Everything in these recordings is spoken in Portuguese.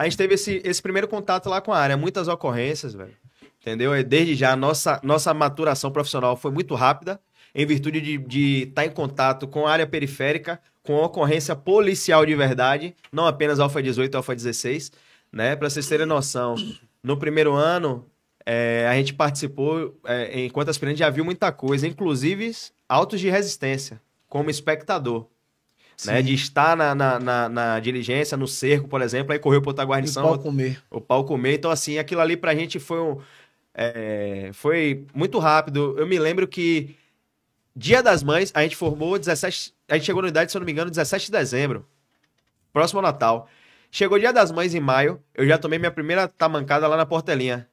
a gente teve esse, esse primeiro contato lá com a área, muitas ocorrências, velho. Entendeu? E é, desde já, nossa, nossa maturação profissional foi muito rápida, em virtude de estar tá em contato com a área periférica, com ocorrência policial de verdade, não apenas Alfa 18 e Alfa 16, né? Para vocês terem noção, no primeiro ano, é, a gente participou, é, enquanto aspirante, já viu muita coisa, inclusive autos de resistência, como espectador né? De estar na, na, na, na, diligência, no cerco, por exemplo, aí correu para outra guarnição. E o pau comer. O pau comer. Então, assim, aquilo ali pra gente foi um. É, foi muito rápido. Eu me lembro que Dia das Mães, a gente formou 17. A gente chegou na unidade, se eu não me engano, 17 de dezembro. Próximo ao Natal. Chegou Dia das Mães em maio, eu já tomei minha primeira tamancada lá na Portelinha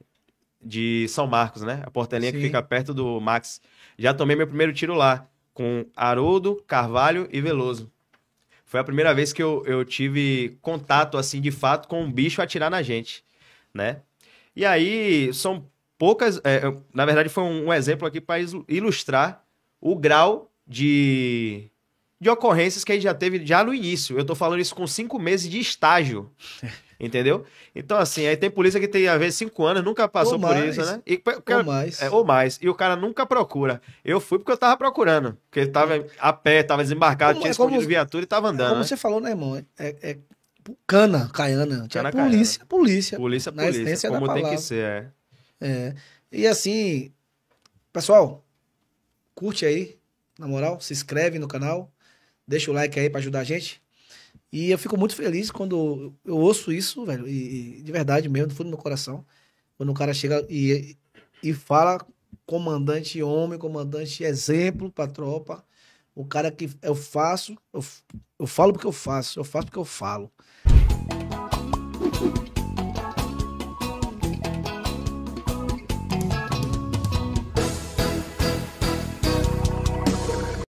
de São Marcos, né? A Portelinha Sim. que fica perto do Max. Já tomei meu primeiro tiro lá com Haroldo, Carvalho e Veloso. Foi a primeira vez que eu, eu tive contato, assim, de fato, com um bicho atirar na gente, né? E aí, são poucas. É, na verdade, foi um, um exemplo aqui para ilustrar o grau de de ocorrências que a gente já teve já no início. Eu tô falando isso com cinco meses de estágio. entendeu? Então, assim, aí tem polícia que tem, a ver cinco anos, nunca passou por isso, né? E, cara, ou mais. É, ou mais. E o cara nunca procura. Eu fui porque eu tava procurando. Porque ele tava a pé, tava desembarcado, como, tinha é, escondido como, viatura e tava andando. É como né? você falou, né, irmão? É, é, é cana, caiana. Cana, polícia, caiana. polícia. Polícia, na polícia. Como tem que ser, é. é. E assim, pessoal, curte aí, na moral, se inscreve no canal, Deixa o like aí para ajudar a gente. E eu fico muito feliz quando eu ouço isso, velho, e, e de verdade mesmo, do fundo do meu coração, quando o cara chega e, e fala comandante homem, comandante exemplo para tropa, o cara que eu faço, eu, eu falo porque eu faço, eu faço porque eu falo.